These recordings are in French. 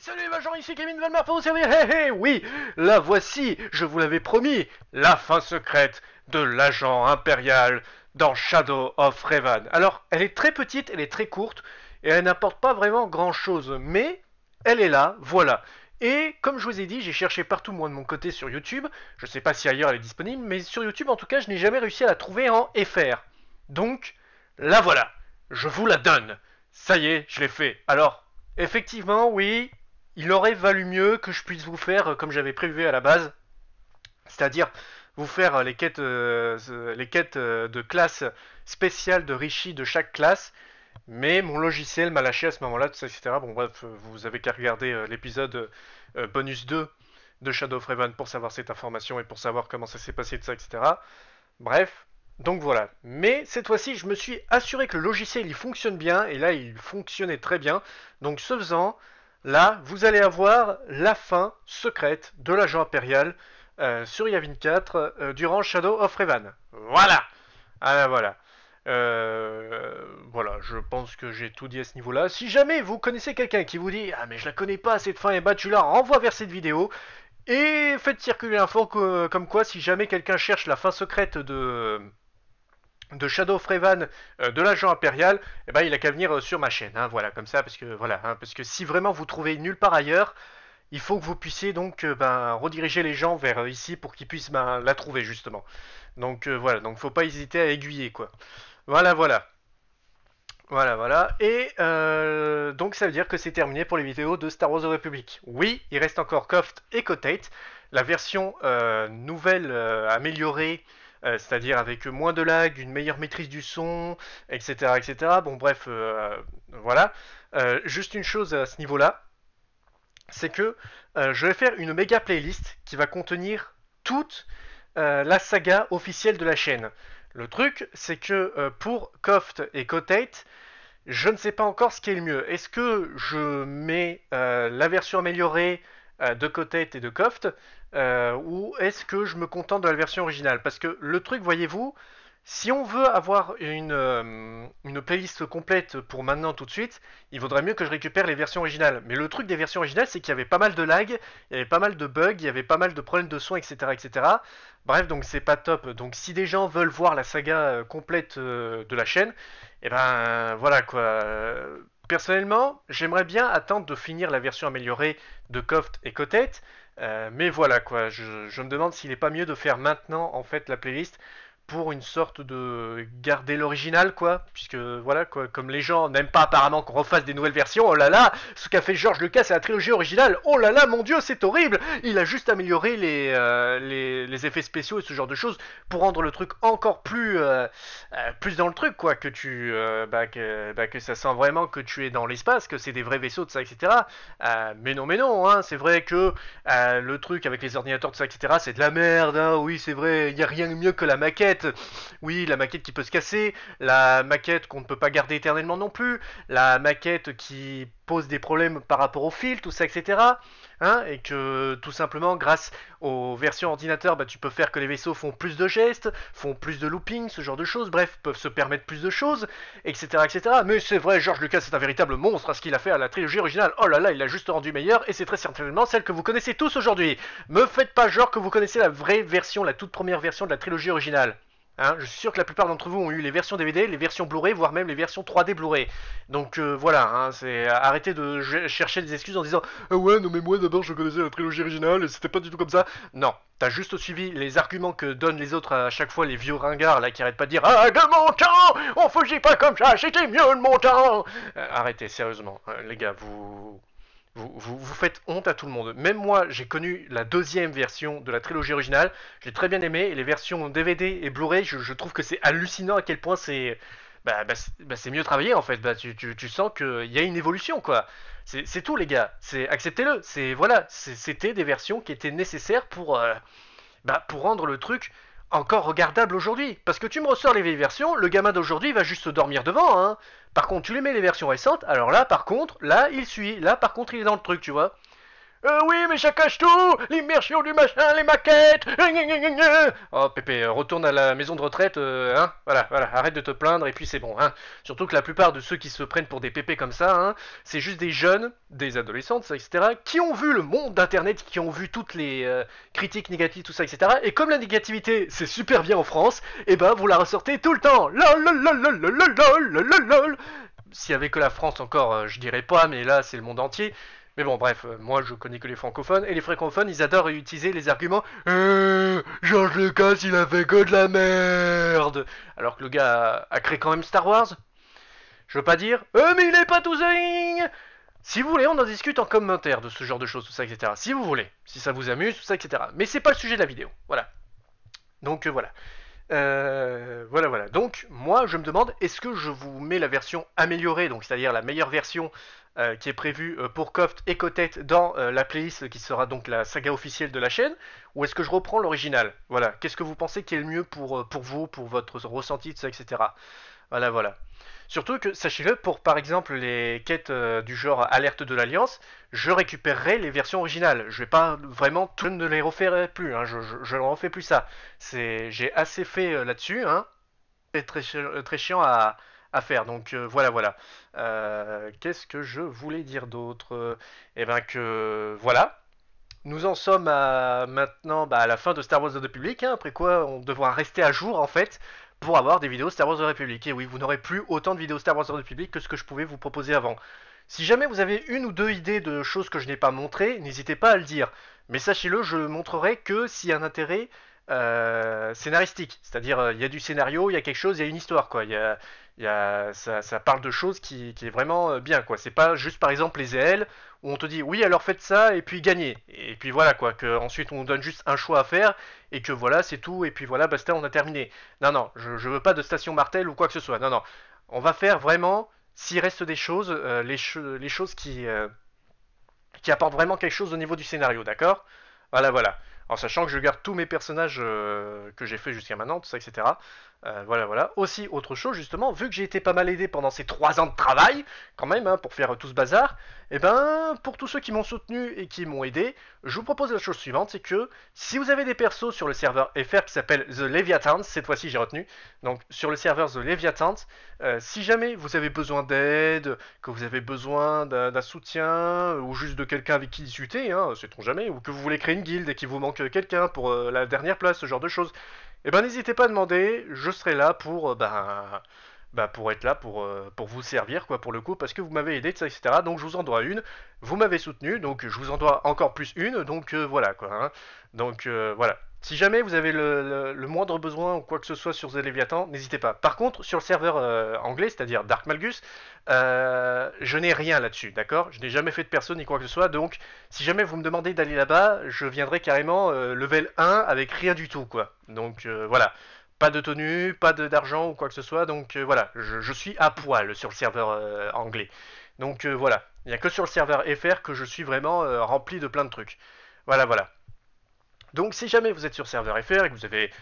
Salut les ici Kevin Valmar pour vous servir. Hey, hey, oui, la voici, je vous l'avais promis, la fin secrète de l'agent impérial dans Shadow of Revan. Alors, elle est très petite, elle est très courte, et elle n'apporte pas vraiment grand chose, mais elle est là, voilà. Et comme je vous ai dit, j'ai cherché partout moi de mon côté sur YouTube, je sais pas si ailleurs elle est disponible, mais sur YouTube en tout cas, je n'ai jamais réussi à la trouver en FR. Donc, la voilà, je vous la donne. Ça y est, je l'ai fait. Alors, effectivement, oui, il aurait valu mieux que je puisse vous faire, euh, comme j'avais prévu à la base, c'est-à-dire vous faire euh, les quêtes, euh, les quêtes de classe spéciales de Rishi de chaque classe, mais mon logiciel m'a lâché à ce moment-là, tout ça, etc. Bon bref, vous avez qu'à regarder l'épisode bonus 2 de Shadow of Raven pour savoir cette information et pour savoir comment ça s'est passé, tout ça, etc. Bref, donc voilà. Mais cette fois-ci, je me suis assuré que le logiciel il fonctionne bien, et là il fonctionnait très bien. Donc ce faisant, Là, vous allez avoir la fin secrète de l'agent impérial euh, sur Yavin 4 euh, durant Shadow of Revan. Voilà Ah voilà. Euh, voilà, je pense que j'ai tout dit à ce niveau-là. Si jamais vous connaissez quelqu'un qui vous dit Ah mais je la connais pas cette fin, et bah tu la renvoies vers cette vidéo. Et faites circuler l'info comme quoi si jamais quelqu'un cherche la fin secrète de de Shadow Frevan euh, de l'agent impérial, eh ben, il a qu'à venir euh, sur ma chaîne, hein, voilà, comme ça, parce que voilà, hein, parce que si vraiment vous trouvez nulle part ailleurs, il faut que vous puissiez donc euh, ben, rediriger les gens vers ici pour qu'ils puissent ben, la trouver justement. Donc voilà, donc faut pas hésiter à aiguiller quoi. Voilà, voilà. Voilà, voilà. Et donc ça veut dire que c'est terminé pour les vidéos de Star Wars The Republic. Oui, il reste encore Coft et Cotate. La version nouvelle améliorée euh, c'est-à-dire avec moins de lag, une meilleure maîtrise du son, etc. etc. Bon, bref, euh, voilà. Euh, juste une chose à ce niveau-là, c'est que je vais faire une méga playlist qui va contenir toute la saga officielle de la chaîne. Le truc, c'est que pour Coft et Cotate, je ne sais pas encore ce qui est le mieux. Est-ce que je mets la version améliorée euh, de côté et de Coft, euh, ou est-ce que je me contente de la version originale Parce que le truc, voyez-vous, si on veut avoir euh, une, playlist complète pour maintenant tout de suite, il vaudrait mieux que je récupère les versions originales. Mais le truc des versions originales, c'est qu'il y avait pas mal de lags, il y avait pas mal de bugs, il y avait pas mal de problèmes de son, etc. etc. Bref, donc c'est pas top. Donc si des gens veulent voir la saga complète de la chaîne, et eh ben voilà quoi. Personnellement, j'aimerais bien attendre de finir la version améliorée de Coft et Cotette euh, mais voilà quoi, je, je me demande s'il n'est pas mieux de faire maintenant en fait la playlist pour une sorte de garder l'original, quoi. Puisque, voilà, quoi, comme les gens n'aiment pas apparemment qu'on refasse des nouvelles versions, oh là là, ce qu'a fait George Lucas c'est la trilogie originale, oh là là, mon dieu, c'est horrible Il a juste amélioré les, euh, les, effets spéciaux et ce genre de choses pour rendre le truc encore plus, euh, euh, plus dans le truc, quoi. Que tu. Bah, bah, que, ça sent vraiment que tu es dans l'espace, que c'est des vrais vaisseaux, de ça, etc. mais non, mais non, hein, c'est vrai que le truc avec les ordinateurs, de ça, etc., c'est de la merde, hein, oui, c'est vrai, il n'y a rien de mieux que la maquette oui, la maquette qui peut se casser, la maquette qu'on ne peut pas garder éternellement non plus, la maquette qui pose des problèmes par rapport au fil, tout ça, etc. Hein, et que tout simplement, grâce aux versions ordinateur, bah, tu peux faire que les vaisseaux font plus de gestes, font plus de looping, ce genre de choses, bref, peuvent se permettre plus de choses, etc. etc. Mais c'est vrai, George Lucas c'est un véritable monstre à ce qu'il a fait à la trilogie originale. Oh là là, il l'a juste rendu meilleur et c'est très certainement celle que vous connaissez tous aujourd'hui. Me faites pas genre que vous connaissez la vraie version, la toute première version de la trilogie originale. Hein. je suis sûr que la plupart d'entre vous ont eu les versions DVD, les versions Blu-ray, voire même les versions 3D Blu-ray. Donc euh, voilà, hein, c'est euh, arrêtez de chercher des excuses en disant ah ouais non mais moi d'abord je connaissais la trilogie originale et c'était pas du tout comme ça. Non, t'as juste suivi les arguments que donnent les autres à chaque fois les vieux ringards là qui arrêtent pas de dire ah de mon temps on faisait pas comme ça c'était mieux de mon temps. Euh, arrêtez sérieusement les gars vous vous, vous, faites honte à tout le monde. Même moi, j'ai connu la deuxième version de la trilogie originale. J'ai très bien aimé. les versions DVD et Blu-ray, je, trouve que c'est hallucinant à quel point c'est bah, bah, bah mieux travaillé en fait. Bah, tu, tu, sens qu'il y a une évolution quoi. C'est tout les gars. C'est acceptez-le. voilà. C'était des versions qui étaient nécessaires pour euh, bah, pour rendre le truc encore regardable aujourd'hui. Parce que tu me ressors les vieilles versions, le gamin d'aujourd'hui va juste dormir devant. Hein. Par contre, tu lui mets les versions récentes, alors là, par contre, là, il suit. Là, par contre, il est dans le truc, tu vois. Euh, oui, mais ça cache tout L'immersion du machin, les maquettes euh, Oh, Pépé, euh, retourne à la maison de retraite, hein Voilà, voilà, arrête de te plaindre et puis c'est bon, hein Surtout que la plupart de ceux qui se prennent pour des pépés comme ça, hein, c'est juste des jeunes, des adolescentes, etc., qui ont vu le monde d'Internet, qui ont vu toutes les critiques négatives, tout ça, etc. Et comme la négativité, c'est super bien en France, et eh ben, vous la ressortez tout le temps LOL, S'il y avait que la France encore, je dirais pas, mais là, c'est le monde entier mais bon, bref, euh, moi je connais que les francophones, et les francophones, ils adorent utiliser les arguments euh, George Lucas, il a fait que de la merde Alors que le gars a, créé quand même Star Wars. Je veux pas dire Euh, mais il est pas tout si vous voulez, on en discute en commentaire de ce genre de choses, tout ça, etc. Si vous voulez, si ça vous amuse, tout ça, etc. Mais c'est pas le sujet de la vidéo. Voilà. Donc euh, voilà. Euh, voilà, voilà. Donc, moi, je me demande, est-ce que je vous mets la version améliorée, donc c'est-à-dire la meilleure version euh, qui est prévue euh, pour Coft et Cotet dans la playlist qui sera donc la saga officielle de la chaîne, ou est-ce que je reprends l'original Voilà. Qu'est-ce que vous pensez qui est le mieux pour, pour vous, pour votre ressenti de ça, etc. Voilà, voilà. Surtout que, sachez-le, pour par exemple les quêtes euh, du genre Alerte de l'Alliance, je récupérerai les versions originales. Je vais pas vraiment ne les referai plus, hein. je, ne refais plus ça. j'ai assez fait euh, là-dessus, hein. C'est très, euh, chiant à, faire. Donc voilà, voilà. qu'est-ce que je voulais dire d'autre Eh bien que voilà. Nous en sommes maintenant bah, à la fin de Star Wars The Public, hein. après quoi on devra rester à jour en fait pour avoir des vidéos Star Wars de République. Et oui, vous n'aurez plus autant de vidéos Star Wars de la République que ce que je pouvais vous proposer avant. Si jamais vous avez une ou deux idées de choses que je n'ai pas montrées, n'hésitez pas à le dire. Mais sachez-le, je montrerai que s'il y a un intérêt euh, scénaristique. C'est-à-dire, euh, il y a du scénario, il y a quelque chose, il y a une histoire, quoi. ça, parle de choses qui, est vraiment euh, bien, quoi. C'est pas juste, par exemple, les EL, où on te dit, oui, alors faites ça, et puis gagnez. Et puis voilà, quoi. Que ensuite, on donne juste un choix à faire, et que voilà, c'est tout, et puis voilà, basta, on a terminé. Non, non, je, veux pas de station martel ou quoi que ce soit. Non, non. On va faire vraiment, s'il reste des choses, les, choses qui, qui apportent vraiment quelque chose au niveau du scénario, d'accord Voilà, voilà en sachant que je garde tous mes personnages euh, que j'ai fait jusqu'à maintenant, tout ça, etc. Euh, voilà, voilà. Aussi, autre chose, justement, vu que j'ai été pas mal aidé pendant ces trois ans de travail, quand même, hein, pour faire euh, tout ce bazar, eh ben, pour tous ceux qui m'ont soutenu et qui m'ont aidé, je vous propose la chose suivante, c'est que si vous avez des persos sur le serveur FR qui s'appelle The Leviathan, cette fois-ci j'ai retenu, donc sur le serveur The Leviathan, euh, si jamais vous avez besoin d'aide, que vous avez besoin d'un soutien, ou juste de quelqu'un avec qui discuter, hein, sait-on jamais, ou que vous voulez créer une guilde et qu'il vous manque quelqu'un pour euh, la dernière place, ce genre de choses, eh ben n'hésitez pas à demander, je serai là pour, euh, ben bah, pour être là, pour, euh, pour vous servir, quoi, pour le coup, parce que vous m'avez aidé, ça etc. Donc je vous en dois une. Vous m'avez soutenu, donc je vous en dois encore plus une. Donc euh, voilà, quoi. Hein. Donc euh, voilà. Si jamais vous avez le, moindre besoin ou quoi que ce soit sur The Leviathan, n'hésitez pas. Par contre, sur le serveur anglais, c'est-à-dire Dark Malgus, je n'ai rien là-dessus, d'accord Je n'ai jamais fait de personne ni quoi que ce soit, donc si jamais vous me demandez d'aller là-bas, je viendrai carrément level 1 avec rien du tout, quoi. Donc voilà. Pas de tenue, pas d'argent ou quoi que ce soit, donc euh, voilà, je, suis à poil sur le serveur euh, anglais. Donc euh, voilà, il n'y a que sur le serveur FR que je suis vraiment rempli de plein de trucs. Voilà, voilà. Donc si jamais vous êtes sur serveur FR et que vous avez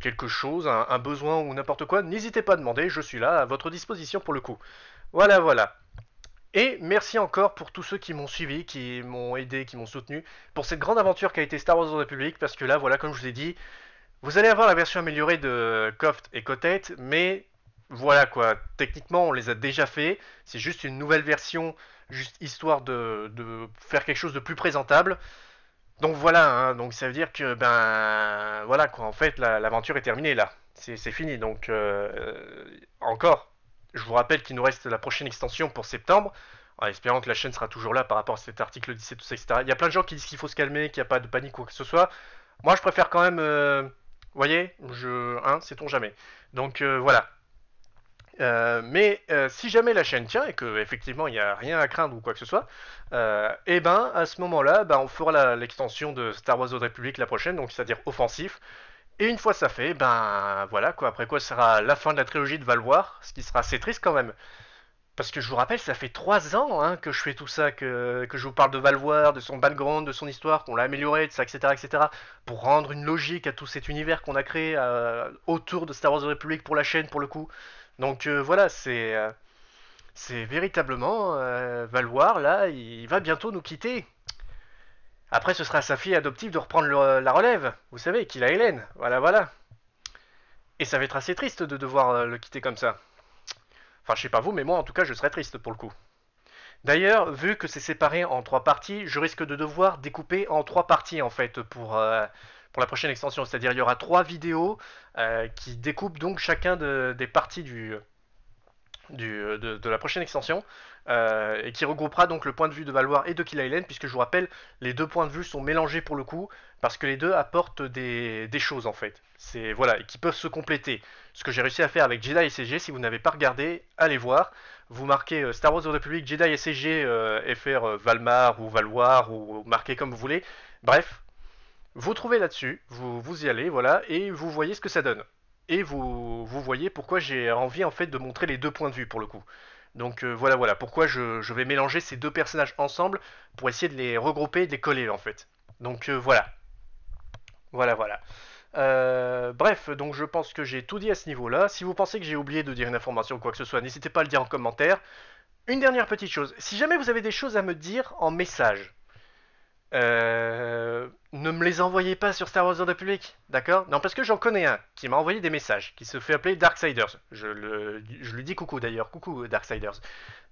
quelque chose, un, besoin ou n'importe quoi, n'hésitez pas à demander, je suis là à votre disposition pour le coup. Voilà, voilà. Et merci encore pour tous ceux qui m'ont suivi, qui m'ont aidé, qui m'ont soutenu, pour cette grande aventure qui a été Star Wars dans République, parce que là, voilà, comme je vous ai dit, vous allez avoir la version améliorée de Coft et Cotet, mais voilà quoi, techniquement on les a déjà fait, c'est juste une nouvelle version, juste histoire de, faire quelque chose de plus présentable. Donc voilà, hein, donc ça veut dire que ben voilà quoi, en fait l'aventure est terminée là, c'est fini. Donc euh, euh, encore, je vous rappelle qu'il nous reste la prochaine extension pour septembre, en espérant que la chaîne sera toujours là par rapport à cet article 17, etc. Il y a plein de gens qui disent qu'il faut se calmer, qu'il n'y a pas de panique ou quoi que ce soit. Moi je préfère quand même... Euh, voyez, je, hein, sait-on jamais. Donc euh, voilà. Euh, mais euh, si jamais la chaîne tient et que effectivement il n'y a rien à craindre ou quoi que ce soit, et eh ben à ce moment-là, ben on fera l'extension de Star Wars the Republic la prochaine, donc c'est-à-dire offensif. Et une fois ça fait, ben voilà quoi. Après quoi sera la fin de la trilogie de Valoir, ce qui sera assez triste quand même. Parce que je vous rappelle, ça fait trois ans hein, que je fais tout ça, que, je vous parle de Valvoir, de son background, de son histoire, qu'on l'a amélioré, de ça, etc., etc., pour rendre une logique à tout cet univers qu'on a créé euh, autour de Star Wars The Republic pour la chaîne, pour le coup. Donc euh, voilà, c'est euh, véritablement Valvoir, là, il va bientôt nous quitter. Après, ce sera sa fille adoptive de reprendre la relève. Vous savez, qu'il a Hélène. Voilà, voilà. Et ça va être assez triste de devoir le quitter comme ça. Enfin, je sais pas vous, mais moi en tout cas, je serais triste pour le coup. D'ailleurs, vu que c'est séparé en trois parties, je risque de devoir découper en trois parties en fait pour, euh, pour la prochaine extension. C'est-à-dire, il y aura trois vidéos euh, qui découpent donc chacun des parties du, de, la prochaine extension. Euh, et qui regroupera donc le point de vue de Valoir et de Island puisque je vous rappelle, les deux points de vue sont mélangés pour le coup, parce que les deux apportent des, choses en fait. voilà, et qui peuvent se compléter. Ce que j'ai réussi à faire avec Jedi et CG, si vous n'avez pas regardé, allez voir. Vous marquez euh, Star Wars The Republic, Jedi et CG, euh, Et FR Valmar ou Valoir, ou marquez comme vous voulez. Bref, vous trouvez là-dessus, vous, vous y allez, voilà, et vous voyez ce que ça donne. Et vous, vous voyez pourquoi j'ai envie en fait de montrer les deux points de vue pour le coup. Donc euh, voilà, voilà pourquoi je, vais mélanger ces deux personnages ensemble pour essayer de les regrouper, de les coller en fait. Donc euh, voilà. Voilà, voilà. Euh, bref, donc je pense que j'ai tout dit à ce niveau-là. Si vous pensez que j'ai oublié de dire une information ou quoi que ce soit, n'hésitez pas à le dire en commentaire. Une dernière petite chose, si jamais vous avez des choses à me dire en message, Euh me les envoyez pas sur Star Wars The public, d'accord Non, parce que j'en connais un qui m'a envoyé des messages, qui se fait appeler Darksiders. Je, le, lui dis coucou d'ailleurs, coucou Darksiders.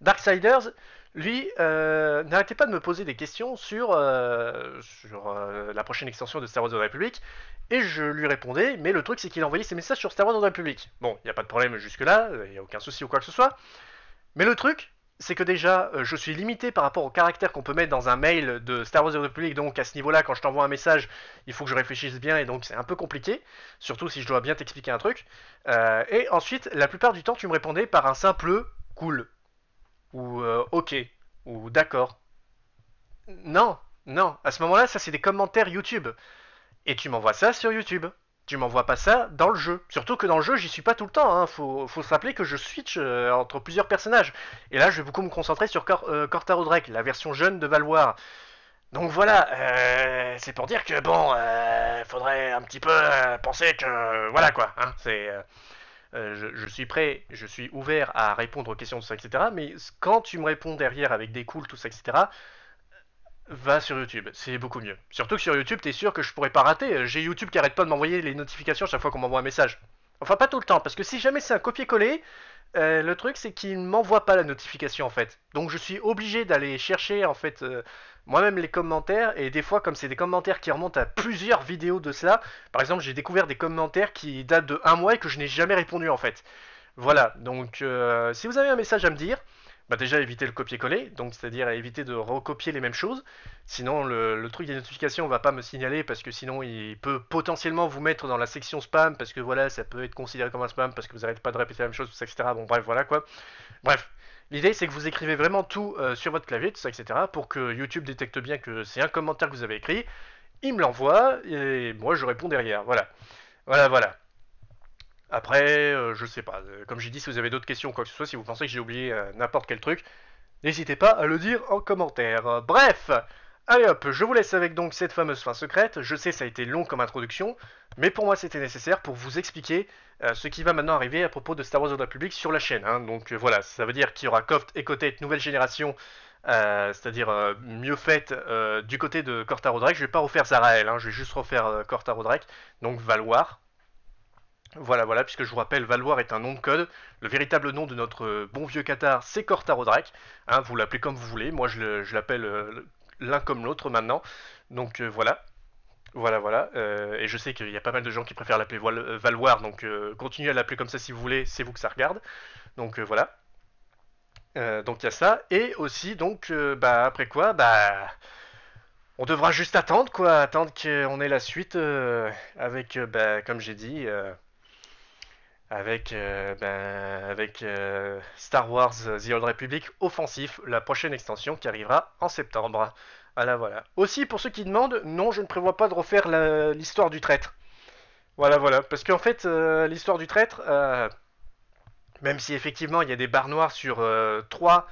Darksiders, lui, euh, n'arrêtait pas de me poser des questions sur, euh, sur euh, la prochaine extension de Star Wars The république et je lui répondais, mais le truc c'est qu'il envoyait ses messages sur Star Wars The Republic. Bon, il n'y a pas de problème jusque-là, il n'y a aucun souci ou quoi que ce soit. Mais le truc, c'est que déjà, euh, je suis limité par rapport au caractère qu'on peut mettre dans un mail de Star Wars The Republic, donc à ce niveau-là, quand je t'envoie un message, il faut que je réfléchisse bien, et donc c'est un peu compliqué, surtout si je dois bien t'expliquer un truc. Euh, et ensuite, la plupart du temps, tu me répondais par un simple « cool », ou euh, ok », ou « d'accord ». Non, non, à ce moment-là, ça c'est des commentaires YouTube. Et tu m'envoies ça sur YouTube tu m'envoies pas ça dans le jeu. Surtout que dans le jeu, j'y suis pas tout le temps. Hein. Faut, se rappeler que je switch euh, entre plusieurs personnages. Et là, je vais beaucoup me concentrer sur euh, Corta la version jeune de Valoir. Donc voilà, euh, c'est pour dire que bon, faudrait un petit peu penser que voilà quoi. Hein. c'est, je, suis prêt, je suis ouvert à répondre aux questions tout ça, etc. Mais quand tu me réponds derrière avec des cools, tout ça, etc va sur YouTube, c'est beaucoup mieux. Surtout que sur YouTube, t'es sûr que je pourrais pas rater. Euh, j'ai YouTube qui arrête pas de m'envoyer les notifications chaque fois qu'on m'envoie un message. Enfin, pas tout le temps, parce que si jamais c'est un copier-coller, euh, le truc c'est qu'il ne m'envoie pas la notification en fait. Donc je suis obligé d'aller chercher en fait euh, moi-même les commentaires, et des fois, comme c'est des commentaires qui remontent à plusieurs vidéos de cela, par exemple, j'ai découvert des commentaires qui datent de un mois et que je n'ai jamais répondu en fait. Voilà, donc si vous avez un message à me dire, bah déjà éviter le copier-coller, donc c'est-à-dire éviter de recopier les mêmes choses. Sinon, le, truc des notifications va pas me signaler parce que sinon il peut potentiellement vous mettre dans la section spam parce que voilà, ça peut être considéré comme un spam parce que vous arrêtez pas de répéter la même chose, etc. Bon, bref, voilà quoi. Bref, l'idée c'est que vous écrivez vraiment tout euh, sur votre clavier, tout ça, etc. pour que YouTube détecte bien que c'est un commentaire que vous avez écrit. Il me l'envoie et moi je réponds derrière. Voilà. Voilà, voilà. Après, euh, je sais pas, euh, comme j'ai dit, si vous avez d'autres questions ou quoi que ce soit, si vous pensez que j'ai oublié euh, n'importe quel truc, n'hésitez pas à le dire en commentaire. Bref, allez hop, je vous laisse avec donc cette fameuse fin secrète. Je sais, ça a été long comme introduction, mais pour moi c'était nécessaire pour vous expliquer ce qui va maintenant arriver à propos de Star Wars The public sur la chaîne. Hein. Donc voilà, ça veut dire qu'il y aura Coft et Cotet, nouvelle génération, c'est-à-dire mieux faite du côté de Corta Rodrek. Je vais pas refaire Zarael, hein, je vais juste refaire Corta Rodrek, donc Valoir, voilà, voilà, puisque je vous rappelle, Valoir est un nom de code. Le véritable nom de notre euh, bon vieux Qatar, c'est Cortarodrac. Hein, vous l'appelez comme vous voulez. Moi, je l'appelle euh, l'un comme l'autre maintenant. Donc euh, voilà. Voilà, voilà. et je sais qu'il y a pas mal de gens qui préfèrent l'appeler Valoir. Donc continuez à l'appeler comme ça si vous voulez. C'est vous que ça regarde. Donc voilà. donc il y a ça. Et aussi, donc, bah, après quoi Bah. On devra juste attendre, quoi. Attendre qu'on ait la suite avec, bah, comme j'ai dit avec, euh, ben, euh, Star Wars euh, The Old Republic Offensif, la prochaine extension qui arrivera en septembre. Voilà, voilà. Aussi, pour ceux qui demandent, non, je ne prévois pas de refaire l'histoire du traître. Voilà, voilà. Parce qu'en fait, l'histoire du traître, même si effectivement il y a des barres noires sur 3,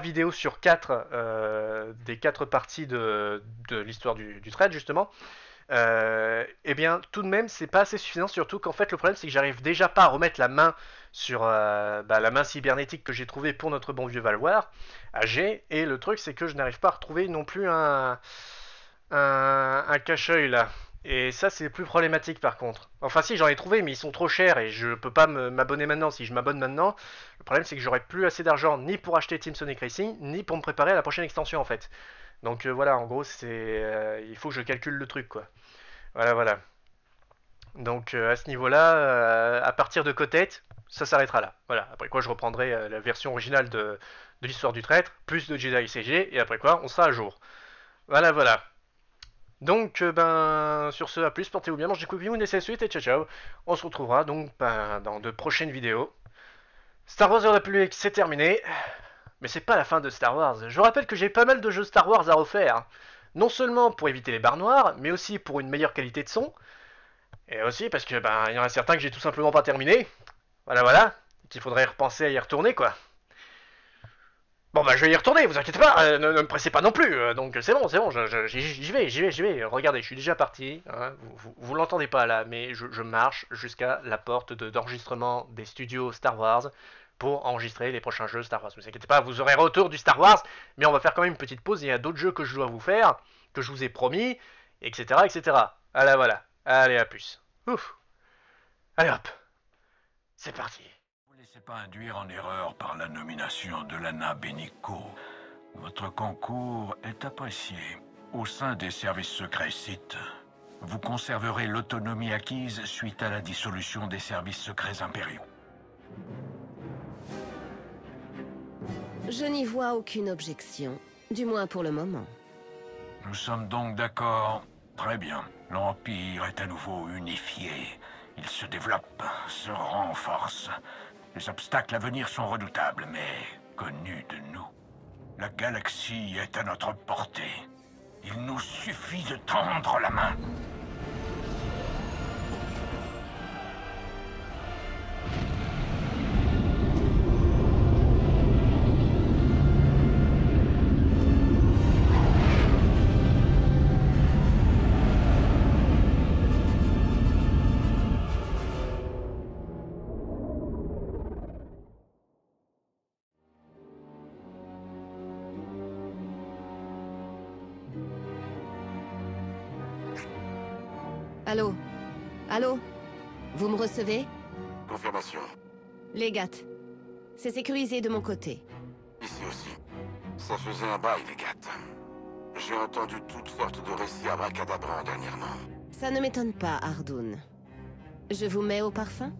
vidéos sur 4 des 4 parties de, l'histoire du, du, traître, justement, et euh, eh bien, tout de même, c'est pas assez suffisant, surtout qu'en fait, le problème, c'est que j'arrive déjà pas à remettre la main sur euh, bah, la main cybernétique que j'ai trouvée pour notre bon vieux Valoir, âgé, et le truc, c'est que je n'arrive pas à retrouver non plus un, un, cache-œil, là. Et ça, c'est plus problématique, par contre. Enfin, si, j'en ai trouvé, mais ils sont trop chers, et je peux pas m'abonner maintenant. Si je m'abonne maintenant, le problème, c'est que j'aurai plus assez d'argent, ni pour acheter Team Sonic Racing, ni pour me préparer à la prochaine extension, en fait. Donc euh, voilà, en gros, c'est, euh, il faut que je calcule le truc, quoi. Voilà, voilà. Donc euh, à ce niveau-là, à partir de Cotet, ça s'arrêtera là. Voilà. Après quoi, je reprendrai la version originale de, l'histoire du traître, plus de Jedi CG, et après quoi, on sera à jour. Voilà, voilà. Donc, ben, sur ce, à plus, portez-vous bien, mangez des et c'est suite, et ciao ciao. On se retrouvera donc ben, dans de prochaines vidéos. Star Wars que c'est terminé. Mais c'est pas la fin de Star Wars. Je vous rappelle que j'ai pas mal de jeux Star Wars à refaire. Non seulement pour éviter les barres noires, mais aussi pour une meilleure qualité de son. Et aussi parce que ben il y en a certains que j'ai tout simplement pas terminé. Voilà voilà. Qu'il faudrait repenser à y retourner quoi. Bon bah je vais y retourner, vous inquiétez pas, euh, ne, me pressez pas non plus, euh, donc c'est bon, c'est bon, j'y vais, j'y vais, j'y vais, regardez, je suis déjà parti, hein. vous, vous, l'entendez pas là, mais je, marche jusqu'à la porte d'enregistrement des studios Star Wars, pour enregistrer les prochains jeux Star Wars. Ne vous inquiétez pas, vous aurez retour du Star Wars, mais on va faire quand même une petite pause. Il y a d'autres jeux que je dois vous faire, que je vous ai promis, etc. etc. Voilà, ah voilà. Allez, à plus. Ouf. Allez, hop. C'est parti. Vous ne laissez pas induire en erreur par la nomination de Lana Benico. Votre concours est apprécié. Au sein des services secrets Sith, vous conserverez l'autonomie acquise suite à la dissolution des services secrets impériaux. Je n'y vois aucune objection, du moins pour le moment. Nous sommes donc d'accord. Très bien. L'Empire est à nouveau unifié. Il se développe, se renforce. Les obstacles à venir sont redoutables, mais connus de nous. La galaxie est à notre portée. Il nous suffit de tendre la main. Allô Allô Vous me recevez Confirmation. gattes, C'est sécurisé de mon côté. Ici aussi. Ça faisait un bail, gattes. J'ai entendu toutes sortes de récits dernier dernièrement. Ça ne m'étonne pas, Ardoun. Je vous mets au parfum